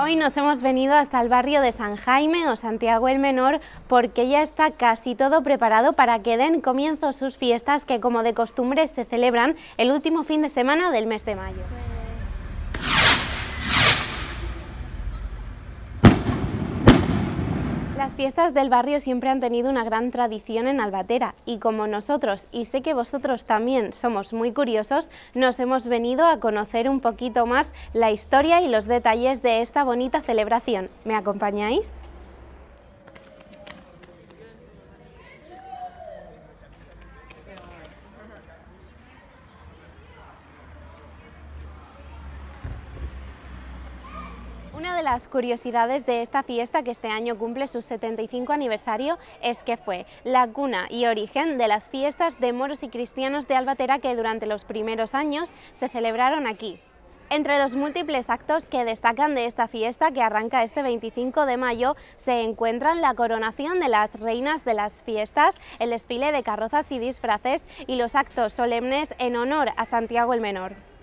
Hoy nos hemos venido hasta el barrio de San Jaime o Santiago el Menor porque ya está casi todo preparado para que den comienzo sus fiestas que como de costumbre se celebran el último fin de semana del mes de mayo. Las fiestas del barrio siempre han tenido una gran tradición en Albatera y como nosotros, y sé que vosotros también somos muy curiosos, nos hemos venido a conocer un poquito más la historia y los detalles de esta bonita celebración. ¿Me acompañáis? una de las curiosidades de esta fiesta que este año cumple su 75 aniversario es que fue la cuna y origen de las fiestas de moros y cristianos de Albatera que durante los primeros años se celebraron aquí. Entre los múltiples actos que destacan de esta fiesta que arranca este 25 de mayo se encuentran la coronación de las reinas de las fiestas, el desfile de carrozas y disfraces y los actos solemnes en honor a Santiago el Menor.